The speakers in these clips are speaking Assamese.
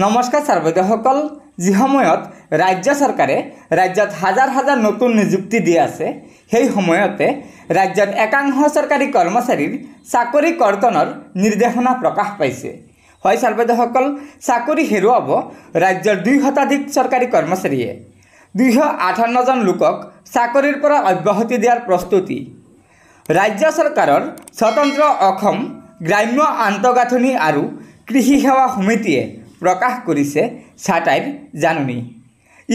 নমস্কাৰ চাৰ্বদেউসকল যি সময়ত ৰাজ্য চৰকাৰে ৰাজ্যত হাজাৰ হাজাৰ নতুন নিযুক্তি দি আছে সেই সময়তে ৰাজ্যত একাংশ চৰকাৰী কৰ্মচাৰীৰ চাকৰি কৰ্তনৰ নিৰ্দেশনা প্ৰকাশ পাইছে হয় চাৰ্বদেউসকল চাকৰি হেৰুৱাব ৰাজ্যৰ দুই শতাধিক চৰকাৰী কৰ্মচাৰীয়ে দুইশ আঠাৱন্নজন লোকক চাকৰিৰ পৰা অব্যাহতি দিয়াৰ প্ৰস্তুতি ৰাজ্য চৰকাৰৰ স্বতন্ত্ৰ অসম গ্ৰাম্য আন্তঃগাঁথনি আৰু কৃষি সেৱা সমিতিয়ে প্ৰকাশ কৰিছে ছাটাইৰ জাননী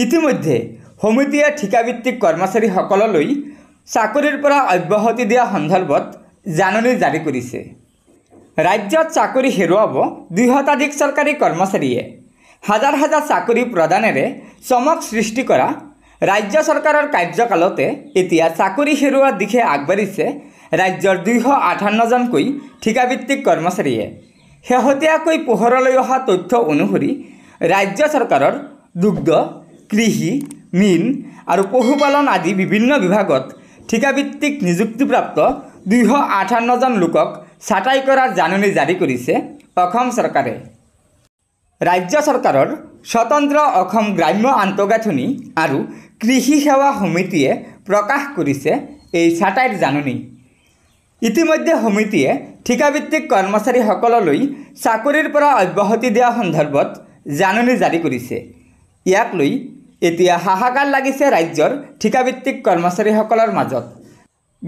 ইতিমধ্যে সমিতিয়ে ঠিকাভিত্তিক কৰ্মচাৰীসকললৈ চাকৰিৰ পৰা অব্যাহতি দিয়া সন্দৰ্ভত জাননী জাৰি কৰিছে ৰাজ্যত চাকৰি হেৰুৱাব দুই শতাধিক চৰকাৰী কৰ্মচাৰীয়ে হাজাৰ হাজাৰ চাকৰি প্ৰদানেৰে চমক সৃষ্টি কৰা ৰাজ্য চৰকাৰৰ কাৰ্যকালতে এতিয়া চাকৰি হেৰুওৱাৰ দিশে আগবাঢ়িছে ৰাজ্যৰ দুইশ আঠাৱন্নজনকৈ ঠিকাভিত্তিক কৰ্মচাৰীয়ে শেহতীয়াকৈ পোহৰলৈ অহা তথ্য অনুসৰি ৰাজ্য চৰকাৰৰ দুগ্ধ কৃষি মীন আৰু পশুপালন আদি বিভিন্ন বিভাগত ঠিকাভিত্তিক নিযুক্তিপ্ৰাপ্ত দুইশ আঠান্নজন লোকক ছাটাই কৰাৰ জাননী জাৰি কৰিছে অসম চৰকাৰে ৰাজ্য চৰকাৰৰ স্বতন্ত্ৰ অসম গ্ৰাম্য আন্তঃগাঁথনি আৰু কৃষি সেৱা সমিতিয়ে প্ৰকাশ কৰিছে এই ছাটাইৰ জাননী ইতিমধ্যে সমিতিয়ে ঠিকাভিত্তিক কৰ্মচাৰীসকললৈ চাকৰিৰ পৰা অব্যাহতি দিয়া সন্দৰ্ভত জাননী জাৰি কৰিছে ইয়াক লৈ এতিয়া হাহাকাৰ লাগিছে ৰাজ্যৰ ঠিকাভিত্তিক কৰ্মচাৰীসকলৰ মাজত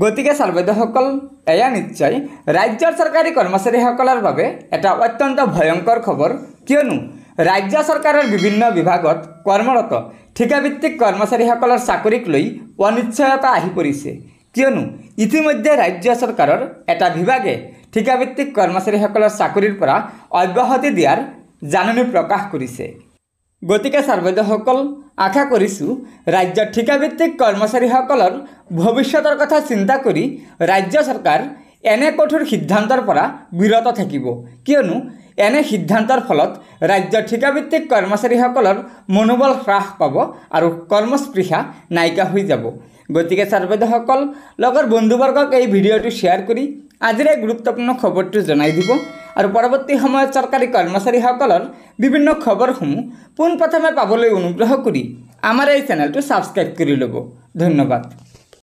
গতিকে চালবেদসকল এয়া নিশ্চয় ৰাজ্যৰ চৰকাৰী কৰ্মচাৰীসকলৰ বাবে এটা অত্যন্ত ভয়ংকৰ খবৰ কিয়নো ৰাজ্য চৰকাৰৰ বিভিন্ন বিভাগত কৰ্মৰত ঠিকাভিত্তিক কৰ্মচাৰীসকলৰ চাকৰিক লৈ অনিশ্চয়তা আহি পৰিছে কিয়নো ইতিমধ্যে ৰাজ্য চৰকাৰৰ এটা বিভাগে ঠিকাভিত্তিক কৰ্মচাৰীসকলৰ চাকৰিৰ পৰা অব্যাহতি দিয়াৰ জাননী প্ৰকাশ কৰিছে গতিকে চাৰ্বৈদ্যসকল আশা কৰিছোঁ ৰাজ্যৰ ঠিকাভিত্তিক কৰ্মচাৰীসকলৰ ভৱিষ্যতৰ কথা চিন্তা কৰি ৰাজ্য চৰকাৰ এনে কঠোৰ সিদ্ধান্তৰ পৰা বিৰত থাকিব কিয়নো এনে সিদ্ধান্তৰ ফলত ৰাজ্যৰ ঠিকাভিত্তিক কৰ্মচাৰীসকলৰ মনোবল হ্ৰাস পাব আৰু কৰ্মস্পৃহা নাইকিয়া হৈ যাব গতিকে ছাৰ্বেদসকল লগৰ বন্ধুবৰ্গক এই ভিডিঅ'টো শ্বেয়াৰ কৰি আজিৰে গুৰুত্বপূৰ্ণ খবৰটো জনাই দিব আৰু পৰৱৰ্তী সময়ত চৰকাৰী কৰ্মচাৰীসকলৰ বিভিন্ন খবৰসমূহ পোনপ্ৰথমে পাবলৈ অনুগ্ৰহ কৰি আমাৰ এই চেনেলটো ছাবস্ক্ৰাইব কৰি ল'ব ধন্যবাদ